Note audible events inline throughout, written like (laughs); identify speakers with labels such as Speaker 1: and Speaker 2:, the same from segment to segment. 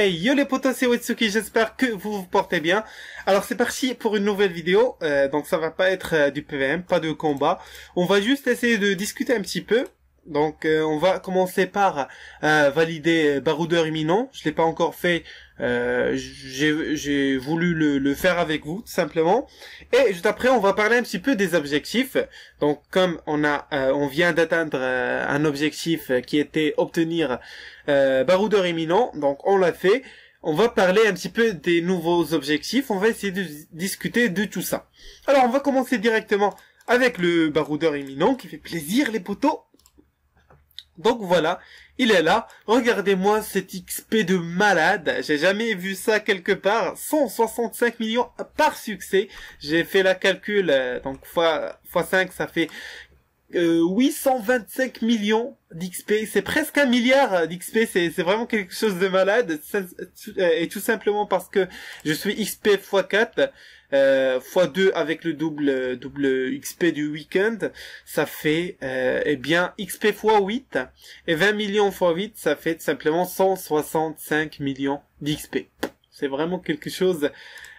Speaker 1: Hey yo les potos, c'est j'espère que vous vous portez bien. Alors c'est parti pour une nouvelle vidéo, euh, donc ça va pas être euh, du PVM, pas de combat. On va juste essayer de discuter un petit peu donc euh, on va commencer par euh, valider Baroudeur imminent. Je l'ai pas encore fait. Euh, j'ai voulu le, faire avec vous tout simplement. Et juste après on va parler un petit peu des objectifs. Donc comme on a, on vient d'atteindre un objectif qui était obtenir Baroudeur imminent. Donc on l'a fait. On va parler un petit peu des nouveaux objectifs. On va essayer de discuter de tout ça. Alors on va commencer directement avec le Baroudeur imminent qui fait plaisir les poteaux. Donc voilà, il est là. Regardez-moi cet XP de malade. J'ai jamais vu ça quelque part. 165 millions par succès. J'ai fait la calcul, euh, donc fois, fois 5, ça fait 825 euh, millions d'XP, c'est presque un milliard d'XP, c'est vraiment quelque chose de malade, euh, et tout simplement parce que je suis XP x4, euh, x2 avec le double double XP du week-end, ça fait euh, eh bien XP x8, et 20 millions x8, ça fait simplement 165 millions d'XP. C'est vraiment quelque chose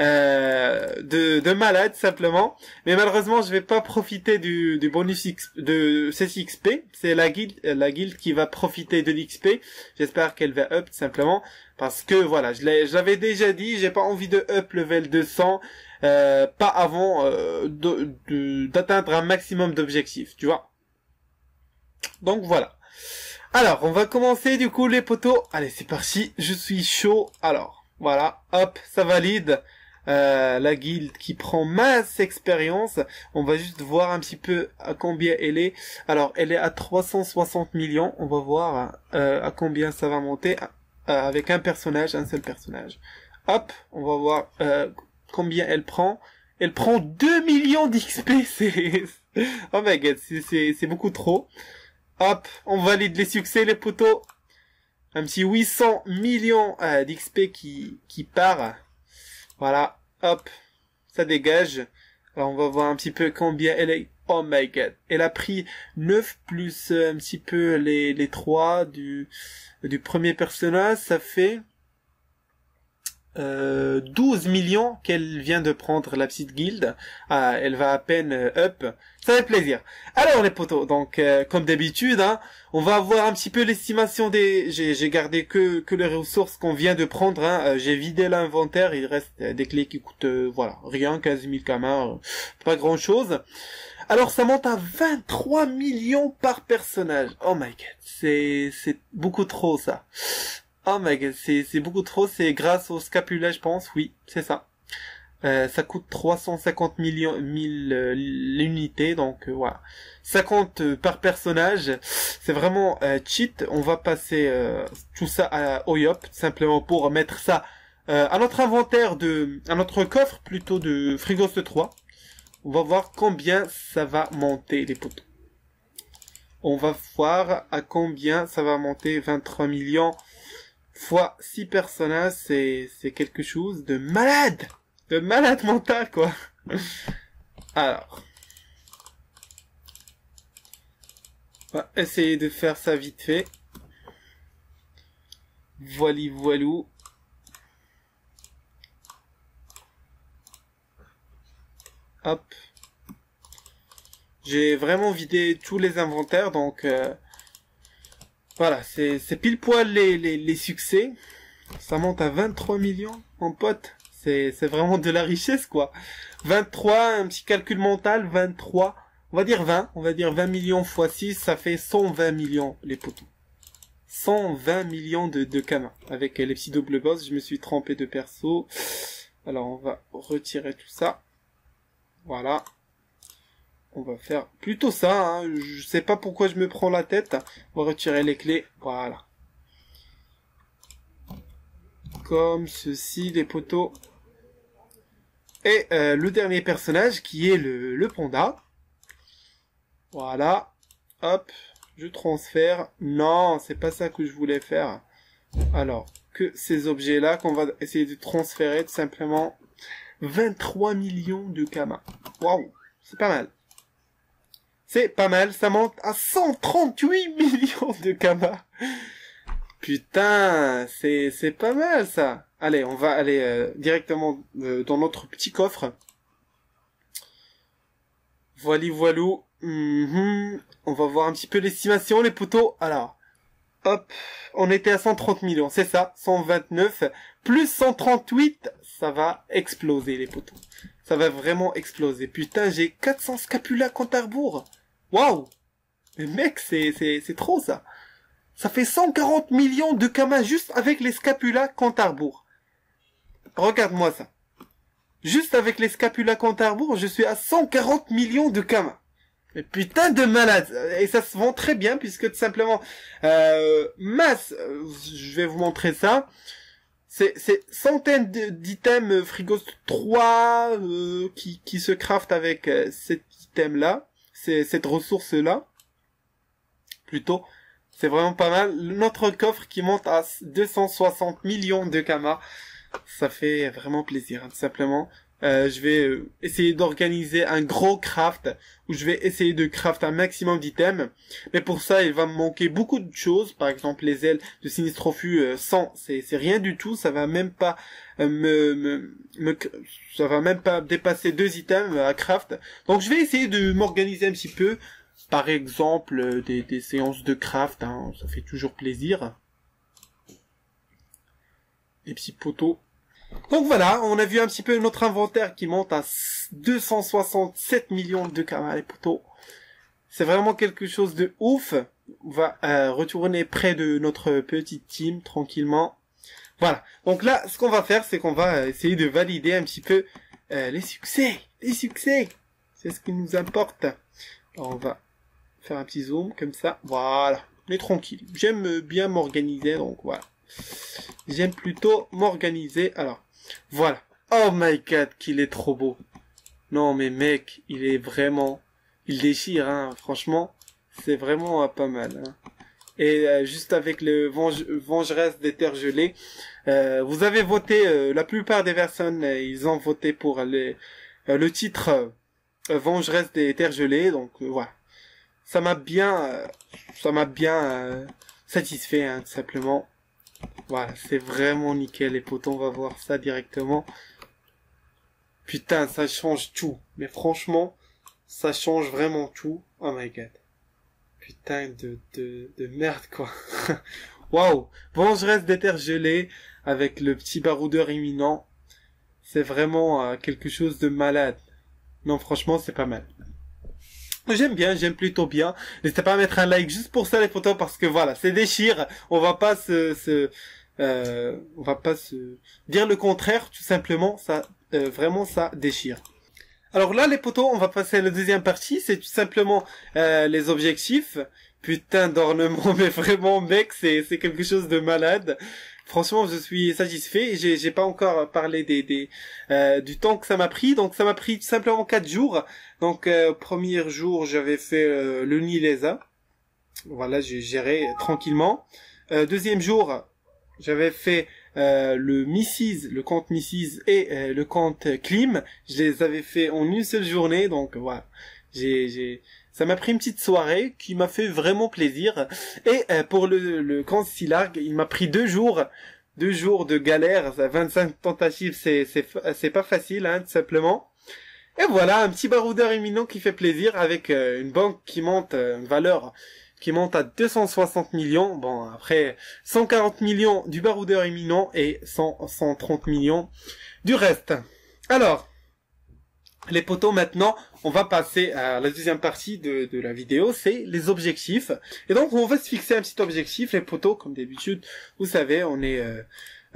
Speaker 1: euh, de, de malade simplement. Mais malheureusement, je vais pas profiter du, bonus X, de cette XP. C'est la guilde, la guilde qui va profiter de l'XP. J'espère qu'elle va up simplement parce que voilà, je l'avais déjà dit, j'ai pas envie de up level 200 euh, pas avant euh, d'atteindre un maximum d'objectifs, tu vois. Donc voilà. Alors, on va commencer du coup les poteaux. Allez, c'est parti. Je suis chaud. Alors, voilà. Hop, ça valide. Euh, la guilde qui prend masse expérience. On va juste voir un petit peu à combien elle est. Alors, elle est à 360 millions. On va voir euh, à combien ça va monter euh, avec un personnage, un seul personnage. Hop, on va voir combien elle prend. Elle prend 2 millions d'XP. (laughs) C'est... oh my god, c'est, beaucoup trop. Hop, on valide les succès, les poteaux. Un petit 800 millions d'XP qui, qui part. Voilà, hop, ça dégage. Alors on va voir un petit peu combien elle est. Oh my god. Elle a pris 9 plus euh, un petit peu les, les 3 du, du premier personnage, ça fait euh, 12 millions qu'elle vient de prendre la petite guilde. Ah, elle va à peine euh, up. Ça fait plaisir. Alors les potos, donc euh, comme d'habitude, hein, on va voir un petit peu l'estimation des... J'ai gardé que, que les ressources qu'on vient de prendre. Hein. Euh, j'ai vidé l'inventaire, il reste des clés qui coûtent, voilà, rien, 15 000 kamar, pas grand-chose. Alors ça monte à 23 millions par personnage. Oh my god, c'est beaucoup trop ça. Oh ah, mec, c'est, beaucoup trop, c'est grâce au scapula, je pense, oui, c'est ça. Euh, ça coûte 350 millions, mille euh, l'unité, donc euh, voilà. 50 par personnage, c'est vraiment cheat. On va passer tout ça à, Oyop, simplement pour mettre ça à notre inventaire de, à notre coffre plutôt de Frigos 3. On va voir combien ça va monter, les potes. On va voir à combien ça va monter, 23 millions fois six personnages, c'est, c'est quelque chose de malade! De malade mental, quoi! (laughs) Alors. On va essayer de faire ça vite fait. Voili voilou. Hop. J'ai vraiment vidé tous les inventaires, donc... Euh, voilà, c'est pile poil les, les, succès. Ça monte à 23 millions, en pote. C'est vraiment de la richesse, quoi. 23, un petit calcul mental, 23. On va dire 20. On va dire 20 millions x 6, ça fait 120 millions, les potos. 120 millions de, de Avec les petits double boss, je me suis trempé de perso. Alors, on va retirer tout ça. Voilà on va faire plutôt ça. Hein. Je sais pas pourquoi je me prends la tête. On va retirer les clés. Voilà. Comme ceci, les poteaux. Et euh, le dernier personnage qui est le, le panda. Voilà. Hop. Je transfère. Non, c'est pas ça que je voulais faire. Alors, que ces objets-là qu'on va essayer de transférer tout simplement. 23 millions de kamas. Waouh, c'est pas mal. C'est pas mal, ça monte à 138 (laughs) millions de kamas. Putain, c'est c'est pas mal ça. Allez, on va aller euh, directement euh, dans notre petit coffre. Voili voilou. Mhm. On va voir un petit peu l'estimation, les poteaux. Alors, hop, on était à 130 millions, c'est ça, 129. Plus 138, ça va exploser les poteaux. Ça va vraiment exploser. Putain, j'ai 400 scapulas, compte à Waouh Mais mec, c'est trop ça Ça fait 140 millions de kamas juste avec les scapulas Cantarbourg. Regarde-moi ça. Juste avec les scapulas Cantarbourg, je suis à 140 millions de kamas. Mais putain de malade Et ça se vend très bien puisque tout simplement... Euh, masse, euh, je vais vous montrer ça. C'est centaines d'items euh, frigos 3 qui, qui se craftent avec cet item-là cette ressource là plutôt c'est vraiment pas mal notre coffre qui monte à 260 millions de kamas ça fait vraiment plaisir hein, tout simplement euh, je vais euh, essayer d'organiser un gros craft où je vais essayer de craft un maximum d'items. Mais pour ça, il va me manquer beaucoup de choses. Par exemple, les ailes de sinistrofu 100, euh, c'est rien du tout. Ça va même pas me, me, ça va même pas dépasser deux items à craft. Donc, je vais essayer de m'organiser un petit peu. Par exemple, des, des séances de craft, hein. ça fait toujours plaisir. Et petits poteau donc voilà, on a vu un petit peu notre inventaire qui monte à 267 millions de et poteaux. C'est vraiment quelque chose de ouf. On va euh, retourner près de notre petite team tranquillement. Voilà. Donc là, ce qu'on va faire, c'est qu'on va euh, essayer de valider un petit peu euh, les succès. Les succès C'est ce qui nous importe. on va faire un petit zoom comme ça. Voilà. On est tranquille. J'aime bien m'organiser, donc voilà. J'aime plutôt m'organiser. Alors, voilà. Oh my god, qu'il est trop beau. Non, mais mec, il est vraiment... Il déchire, hein. Franchement, c'est vraiment euh, pas mal. Hein. Et euh, juste avec le venge Vengeresse des Terres Gelées, euh, vous avez voté, la plupart des personnes, ils ont voté pour les, le titre Vengeresse des Terres Gelées. Donc voilà. Ça m'a bien... ça m'a bien satisfait, hein, tout simplement. Voilà, c'est vraiment nickel. et potes, on va voir ça directement. Putain, ça change tout. Mais franchement, ça change vraiment tout. Oh my god. Putain de, de, de merde, quoi. (laughs) Waouh. Bon, je reste détergelé avec le petit baroudeur imminent. C'est vraiment euh, quelque chose de malade. Non, franchement, c'est pas mal. J'aime bien, j'aime plutôt bien. N'hésitez pas à mettre un like juste pour ça les potos parce que voilà, c'est déchire. On va pas se, se euh, on va pas se dire le contraire tout simplement. Ça, euh, vraiment, ça déchire. Alors là, les potos, on va passer à la deuxième partie. C'est tout simplement euh, les objectifs. Putain d'ornement, (laughs) mais vraiment, mec, c'est c'est quelque chose de malade franchement, je suis satisfait. J'ai, j'ai pas encore parlé des, des euh, du temps que ça m'a pris. Donc, ça m'a pris simplement quatre jours. Donc, euh, premier jour, j'avais fait euh, le Nilesa. Voilà, j'ai géré tranquillement. deuxième jour, j'avais fait le Mrs, le compte Missis et le compte Clim. Je les avais fait en une seule journée. Donc, voilà, j'ai, j'ai ça m'a pris une petite soirée qui m'a fait vraiment plaisir. Et euh, pour le, le si Silarg, il m'a pris deux jours, deux jours de galère, 25 tentatives, c'est, c'est, c'est pas facile, hein, tout simplement. Et voilà, un petit baroudeur éminent qui fait plaisir avec euh, une banque qui monte, euh, une valeur qui monte à 260 millions. Bon, après 140 millions du baroudeur éminent et 130 millions du reste. Alors, les poteaux maintenant, on va passer à la deuxième partie de, la vidéo, c'est les objectifs. Et donc on va se fixer un petit objectif, les poteaux comme d'habitude, vous savez, on est euh,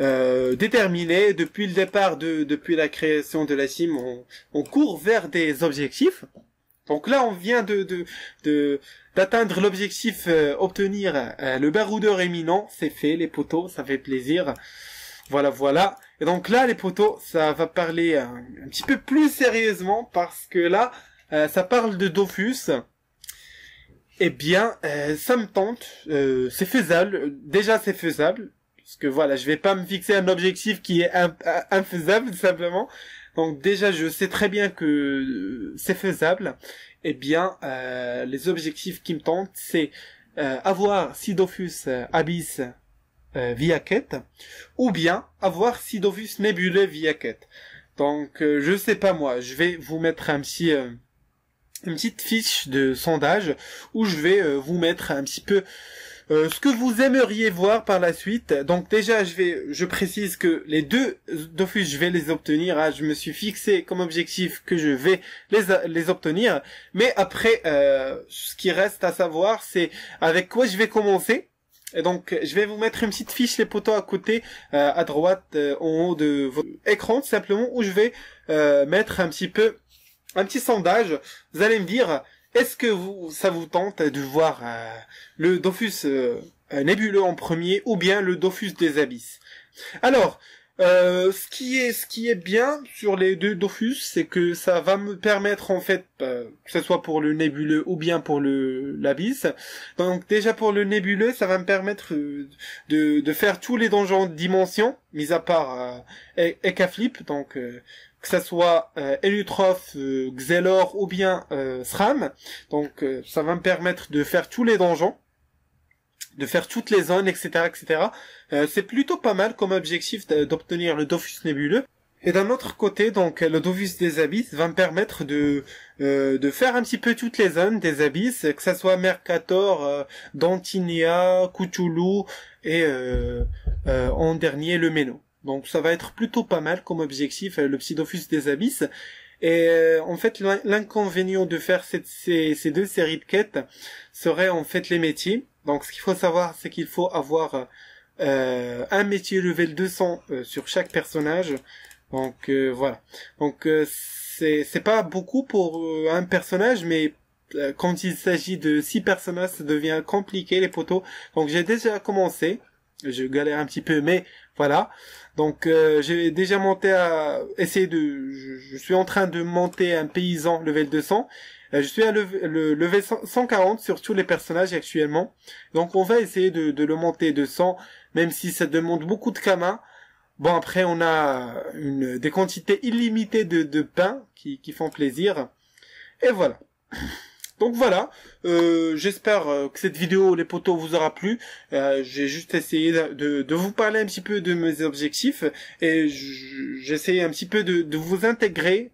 Speaker 1: euh, déterminé depuis le départ, de, depuis la création de la sim, on, court vers des objectifs. Donc là, on vient de, de, d'atteindre l'objectif, euh, obtenir le baroudeur éminent. C'est fait, les poteaux, ça fait plaisir. Voilà, voilà donc là, les poteaux ça va parler euh, un, petit peu plus sérieusement parce que là, euh, ça parle de Dofus. Eh bien, euh, ça me tente. c'est faisable. Déjà, c'est faisable. Parce que voilà, je vais pas me fixer un objectif qui est infaisable, tout (laughs) simplement. Donc déjà, je sais très bien que c'est faisable. et eh bien, les objectifs qui me tentent, c'est avoir si Dofus Abyss euh, via quête, ou bien avoir Sidovus nébuleux via quête. Donc, euh, je sais pas moi, je vais vous mettre un petit, euh, une petite fiche de sondage où je vais vous mettre un petit peu ce que vous aimeriez voir par la suite. Donc déjà, je vais, je précise que les deux Dofus, je vais les obtenir. Ah, je me suis fixé comme objectif que je vais les, les obtenir. Mais après, ce qui reste à savoir, c'est avec quoi je vais commencer et donc, je vais vous mettre une petite fiche, les poteaux à côté, euh, à droite, euh, en haut de votre écran, simplement, où je vais euh, mettre un petit peu, un petit sondage. Vous allez me dire, est-ce que vous, ça vous tente de voir le Dofus nébuleux en premier, ou bien le Dofus des abysses Alors, euh, ce qui est ce qui est bien sur les deux Dofus, c'est que ça va me permettre en fait, euh, que ce soit pour le nébuleux ou bien pour le l'abysse. Donc déjà pour le nébuleux, ça va me permettre euh, de, faire tous les donjons de dimension, mis à part Hecaflip, Ekaflip, donc que ce soit Elutroph, Xelor ou bien SRAM. Donc ça va me permettre de faire tous les donjons de faire toutes les zones, etc., etc. Euh, c'est plutôt pas mal comme objectif d'obtenir le Dofus nébuleux. Et d'un autre côté, donc le Dofus des Abysses va me permettre de euh, de faire un petit peu toutes les zones des Abysses, que ça soit Mercator, euh, Dantinia, Cthulhu et euh, en dernier le Meno. Donc ça va être plutôt pas mal comme objectif le Psydophus des Abysses. Et en fait, l'inconvénient de faire ces, ces deux séries de quêtes serait en fait les métiers donc ce qu'il faut savoir, c'est qu'il faut avoir euh, un métier level 200 euh, sur chaque personnage. Donc euh, voilà. Donc c'est c'est pas beaucoup pour un personnage, mais quand il s'agit de six personnages, ça devient compliqué les poteaux. Donc j'ai déjà commencé. Je galère un petit peu, mais voilà. Donc j'ai déjà monté à essayer de. Je, je, suis en train de monter un paysan level 200 euh, je suis à le, 140 sur tous les personnages actuellement. Donc on va essayer de, le monter de 100, même si ça demande beaucoup de kama. Bon après on a des quantités illimitées de, pain qui, qui font plaisir. Et voilà. Donc voilà, euh, j'espère euh, que cette vidéo, les potos, vous aura plu. Euh, j'ai juste essayé de, vous parler un petit peu de mes objectifs et essayé un petit peu de, vous intégrer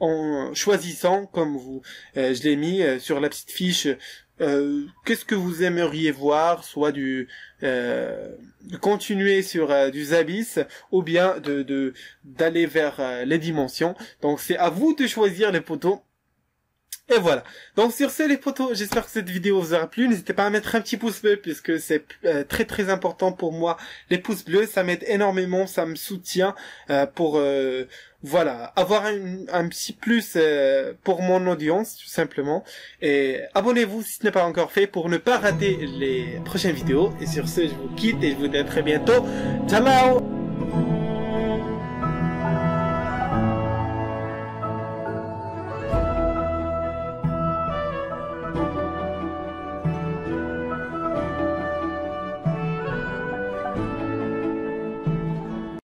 Speaker 1: en choisissant, comme vous, je l'ai mis sur la petite fiche, qu'est-ce que vous aimeriez voir, soit du continuer sur du Zabis ou bien de d'aller vers les dimensions. Donc c'est à vous de choisir les poteaux. Et voilà. Donc sur ce les potos, j'espère que cette vidéo vous aura plu. N'hésitez pas à mettre un petit pouce bleu puisque c'est euh, très très important pour moi. Les pouces bleus, ça m'aide énormément, ça me soutient euh, pour euh, voilà avoir un, un petit plus pour mon audience tout simplement. Et abonnez-vous si ce n'est pas encore fait pour ne pas rater les prochaines vidéos. Et sur ce, je vous quitte et je vous dis à très bientôt. Ciao